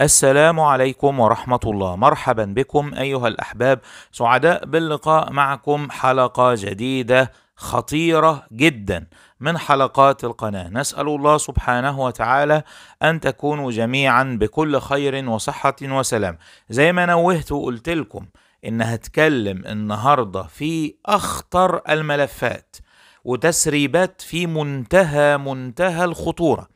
السلام عليكم ورحمة الله مرحبا بكم أيها الأحباب سعداء باللقاء معكم حلقة جديدة خطيرة جدا من حلقات القناة نسأل الله سبحانه وتعالى أن تكونوا جميعا بكل خير وصحة وسلام زي ما نوهت وقلت لكم إن هتكلم النهاردة في أخطر الملفات وتسريبات في منتهى منتهى الخطورة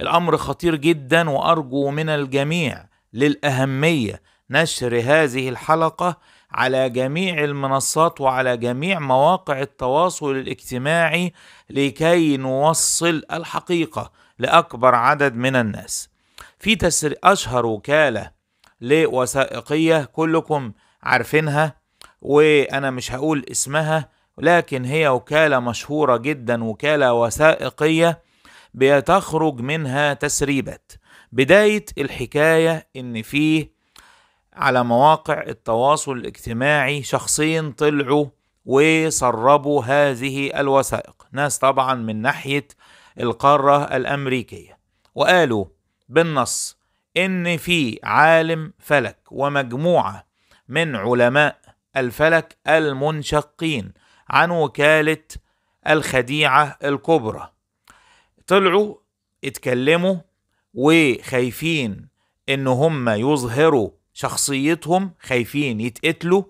الأمر خطير جدا وأرجو من الجميع للأهمية نشر هذه الحلقة على جميع المنصات وعلى جميع مواقع التواصل الاجتماعي لكي نوصل الحقيقة لأكبر عدد من الناس في تسري أشهر وكالة لوثائقية كلكم عارفينها وأنا مش هقول اسمها لكن هي وكالة مشهورة جدا وكالة وثائقية بتخرج منها تسريبات بداية الحكاية إن فيه على مواقع التواصل الاجتماعي شخصين طلعوا وسربوا هذه الوثائق ناس طبعا من ناحية القارة الأمريكية وقالوا بالنص إن في عالم فلك ومجموعة من علماء الفلك المنشقين عن وكالة الخديعة الكبرى طلعوا اتكلموا وخايفين ان هم يظهروا شخصيتهم خايفين يتقتلوا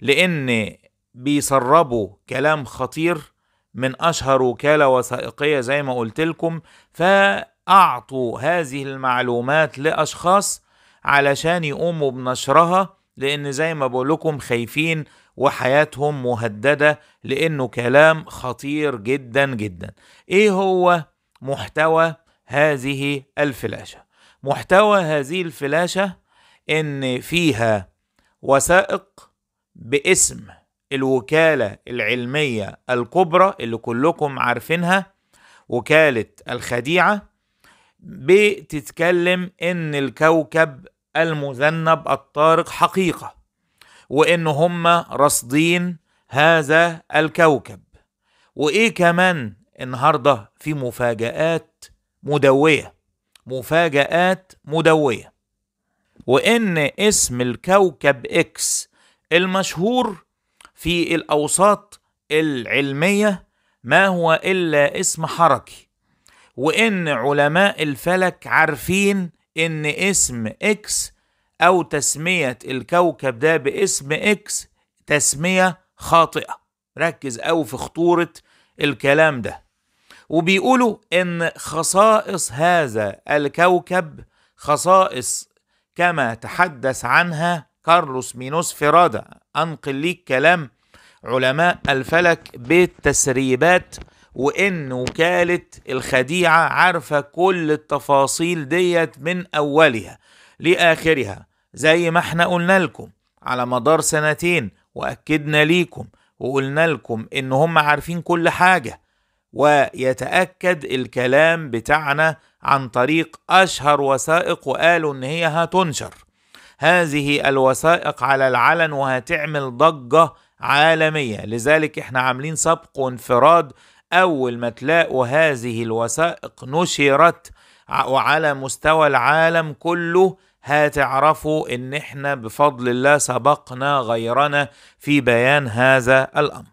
لان بيسربوا كلام خطير من اشهر وكاله وثائقيه زي ما قلت لكم فاعطوا هذه المعلومات لاشخاص علشان يقوموا بنشرها لان زي ما بقول لكم خايفين وحياتهم مهدده لانه كلام خطير جدا جدا ايه هو محتوى هذه الفلاشه محتوى هذه الفلاشه ان فيها وثائق باسم الوكاله العلميه الكبرى اللي كلكم عارفينها وكاله الخديعه بتتكلم ان الكوكب المذنب الطارق حقيقه وان هم رصدين هذا الكوكب وايه كمان النهارده في مفاجآت مدوية مفاجآت مدوية وإن اسم الكوكب إكس المشهور في الأوساط العلمية ما هو إلا اسم حركي وإن علماء الفلك عارفين إن اسم إكس أو تسمية الكوكب ده باسم إكس تسمية خاطئة ركز أو في خطورة الكلام ده وبيقولوا ان خصائص هذا الكوكب خصائص كما تحدث عنها كارلوس مينوس فرادا انقل ليك كلام علماء الفلك بالتسريبات وان وكاله الخديعه عارفه كل التفاصيل ديت من اولها لاخرها زي ما احنا قلنا لكم على مدار سنتين واكدنا ليكم وقلنا لكم ان هم عارفين كل حاجه ويتاكد الكلام بتاعنا عن طريق اشهر وثائق وقالوا ان هي هتنشر هذه الوثائق على العلن وهتعمل ضجه عالميه لذلك احنا عاملين سبق وانفراد اول ما تلاقوا هذه الوثائق نشرت وعلى مستوى العالم كله هتعرفوا ان احنا بفضل الله سبقنا غيرنا في بيان هذا الامر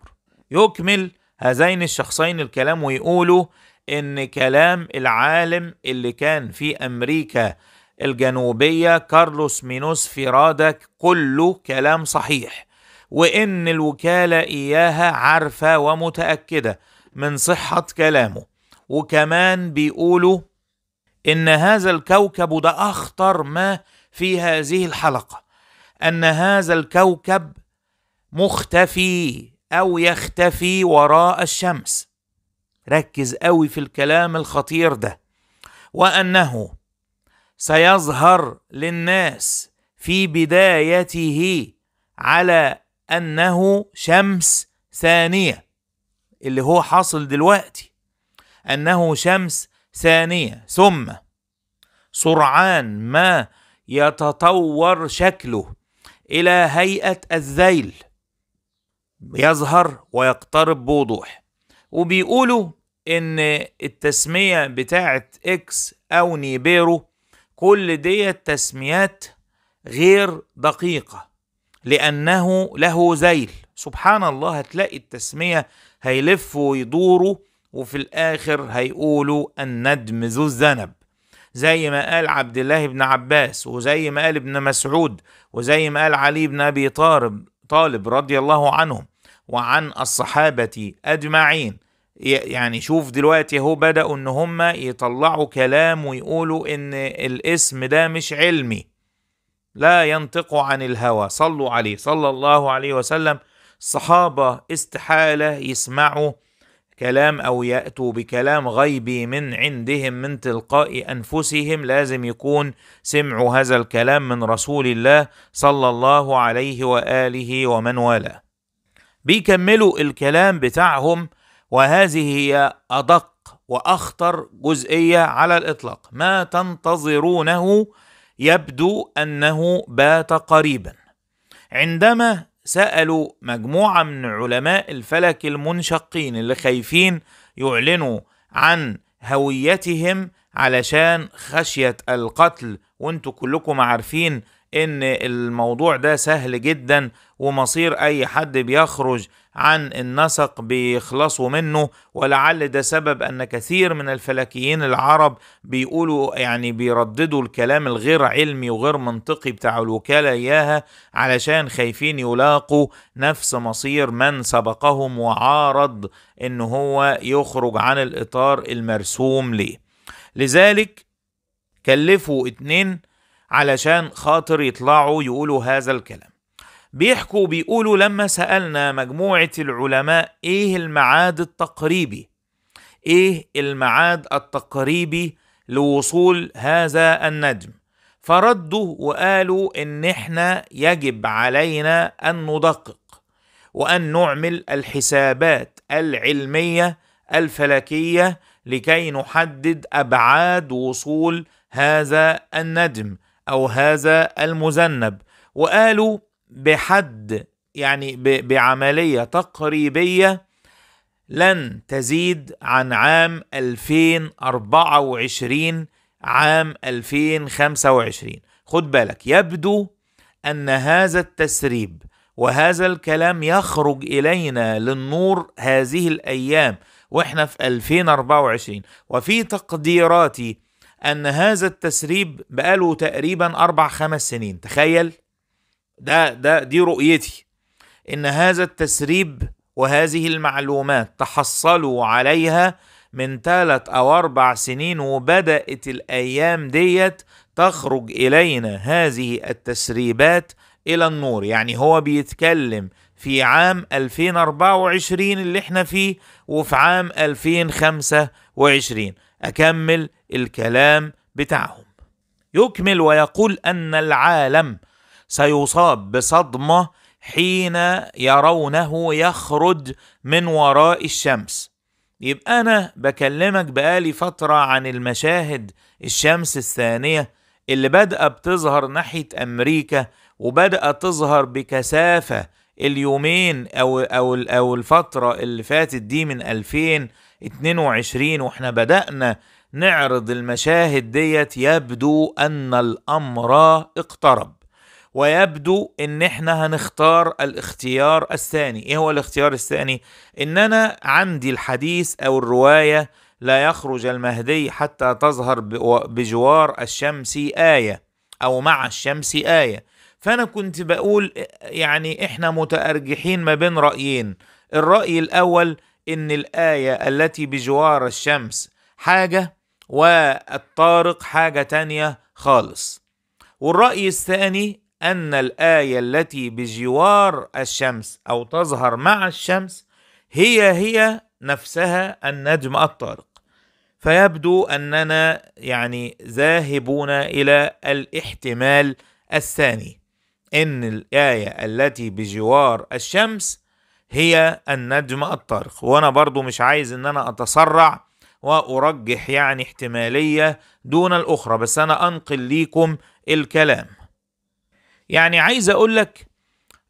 يكمل هذين الشخصين الكلام ويقولوا ان كلام العالم اللي كان في امريكا الجنوبيه كارلوس مينوس فيرادك كله كلام صحيح وان الوكاله اياها عارفه ومتاكده من صحه كلامه وكمان بيقولوا ان هذا الكوكب ده اخطر ما في هذه الحلقه ان هذا الكوكب مختفي أو يختفي وراء الشمس ركز أوي في الكلام الخطير ده وأنه سيظهر للناس في بدايته على أنه شمس ثانية اللي هو حاصل دلوقتي أنه شمس ثانية ثم سرعان ما يتطور شكله إلى هيئة الذيل يظهر ويقترب بوضوح وبيقولوا ان التسمية بتاعة اكس او نيبيرو كل ديت تسميات غير دقيقة لأنه له ذيل سبحان الله هتلاقي التسمية هيلف ويدوروا وفي الآخر هيقولوا الندم ذو الذنب زي ما قال عبد الله بن عباس وزي ما قال ابن مسعود وزي ما قال علي بن أبي طالب طالب رضي الله عنهم وعن الصحابة أجمعين يعني شوف دلوقتي اهو بدأوا إن هم يطلعوا كلام ويقولوا إن الاسم ده مش علمي لا ينطق عن الهوى صلوا عليه صلى الله عليه وسلم الصحابة استحالة يسمعوا كلام أو يأتوا بكلام غيبي من عندهم من تلقاء أنفسهم لازم يكون سمعوا هذا الكلام من رسول الله صلى الله عليه وآله ومن والاه بيكملوا الكلام بتاعهم وهذه هي أدق وأخطر جزئية على الإطلاق ما تنتظرونه يبدو أنه بات قريبا عندما سألوا مجموعة من علماء الفلك المنشقين اللي خايفين يعلنوا عن هويتهم علشان خشية القتل وانتوا كلكم عارفين ان الموضوع ده سهل جدا ومصير اي حد بيخرج عن النسق بيخلصوا منه ولعل ده سبب ان كثير من الفلكيين العرب بيقولوا يعني بيرددوا الكلام الغير علمي وغير منطقي بتاع الوكاله اياها علشان خايفين يلاقوا نفس مصير من سبقهم وعارض ان هو يخرج عن الاطار المرسوم ليه لذلك كلفوا اتنين علشان خاطر يطلعوا يقولوا هذا الكلام بيحكوا بيقولوا لما سألنا مجموعة العلماء إيه المعاد التقريبي إيه المعاد التقريبي لوصول هذا النجم فردوا وقالوا إن إحنا يجب علينا أن ندقق وأن نعمل الحسابات العلمية الفلكية لكي نحدد أبعاد وصول هذا النجم أو هذا المذنب وقالوا بحد يعني بعملية تقريبية لن تزيد عن عام 2024 عام 2025 خد بالك يبدو أن هذا التسريب وهذا الكلام يخرج إلينا للنور هذه الأيام وإحنا في 2024 وفي تقديراتي ان هذا التسريب بقاله تقريبا اربع خمس سنين تخيل ده ده دي رؤيتي ان هذا التسريب وهذه المعلومات تحصلوا عليها من ثلاث او اربع سنين وبدات الايام ديت تخرج الينا هذه التسريبات الى النور يعني هو بيتكلم في عام 2024 اللي احنا فيه وفي عام 2025 أكمل الكلام بتاعهم يكمل ويقول أن العالم سيصاب بصدمة حين يرونه يخرج من وراء الشمس يبقى أنا بكلمك بقالي فترة عن المشاهد الشمس الثانية اللي بدأ بتظهر ناحية أمريكا وبدأ تظهر بكثافة اليومين او او او الفتره اللي فاتت دي من 2022 واحنا بدانا نعرض المشاهد ديت يبدو ان الامر اقترب ويبدو ان احنا هنختار الاختيار الثاني ايه هو الاختيار الثاني ان انا عندي الحديث او الروايه لا يخرج المهدي حتى تظهر بجوار الشمس ايه او مع الشمس ايه فانا كنت بقول يعني احنا متارجحين ما بين رايين الراي الاول ان الايه التي بجوار الشمس حاجه والطارق حاجه تانيه خالص والراي الثاني ان الايه التي بجوار الشمس او تظهر مع الشمس هي هي نفسها النجم الطارق فيبدو اننا يعني ذاهبون الى الاحتمال الثاني ان الايه التي بجوار الشمس هي النجم الطارق وانا برضو مش عايز ان انا اتسرع وارجح يعني احتماليه دون الاخرى بس انا انقل ليكم الكلام يعني عايز اقول لك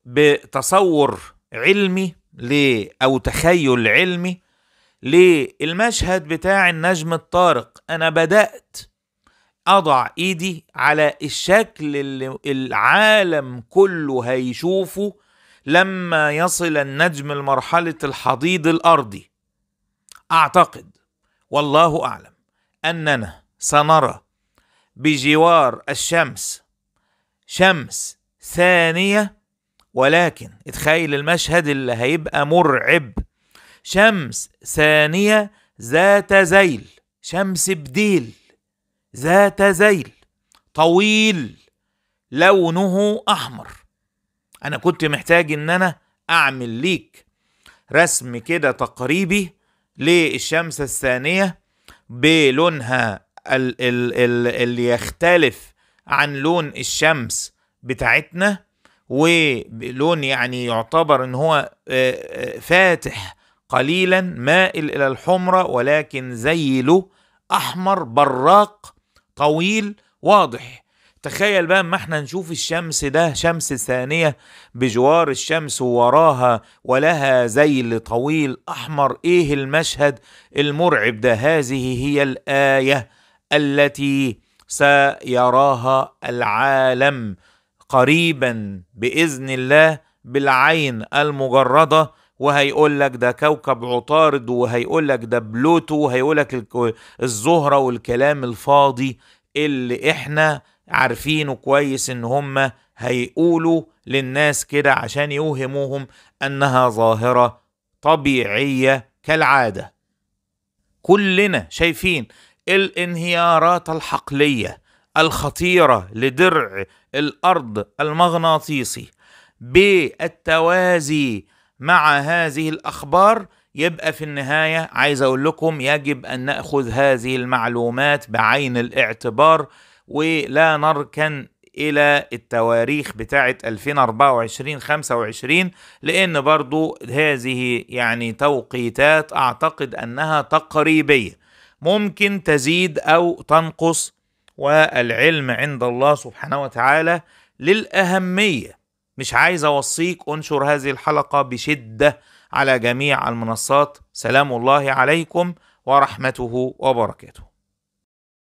بتصور علمي ليه او تخيل علمي للمشهد بتاع النجم الطارق انا بدات اضع ايدي على الشكل اللي العالم كله هيشوفه لما يصل النجم لمرحله الحضيض الارضي اعتقد والله اعلم اننا سنرى بجوار الشمس شمس ثانيه ولكن اتخيل المشهد اللي هيبقى مرعب شمس ثانيه ذات ذيل شمس بديل ذات ذيل طويل لونه احمر انا كنت محتاج ان انا اعمل ليك رسم كده تقريبي للشمس الثانيه بلونها ال ال ال اللي يختلف عن لون الشمس بتاعتنا ولون يعني يعتبر ان هو فاتح قليلا مائل الى الحمرة ولكن زيله احمر براق طويل واضح تخيل بقى ما احنا نشوف الشمس ده شمس ثانية بجوار الشمس ووراها ولها ذيل طويل أحمر إيه المشهد المرعب ده هذه هي الآية التي سيراها العالم قريبا بإذن الله بالعين المجرده وهيقول لك ده كوكب عطارد وهيقول لك ده بلوتو وهيقول لك الزهره والكلام الفاضي اللي احنا عارفينه كويس ان هم هيقولوا للناس كده عشان يوهموهم انها ظاهره طبيعيه كالعاده كلنا شايفين الانهيارات الحقليه الخطيره لدرع الارض المغناطيسي بالتوازي مع هذه الاخبار يبقى في النهايه عايز اقول لكم يجب ان ناخذ هذه المعلومات بعين الاعتبار ولا نركن الى التواريخ بتاعه 2024 25 لان برضو هذه يعني توقيتات اعتقد انها تقريبيه ممكن تزيد او تنقص والعلم عند الله سبحانه وتعالى للاهميه مش عايز اوصيك انشر هذه الحلقه بشده على جميع المنصات سلام الله عليكم ورحمته وبركاته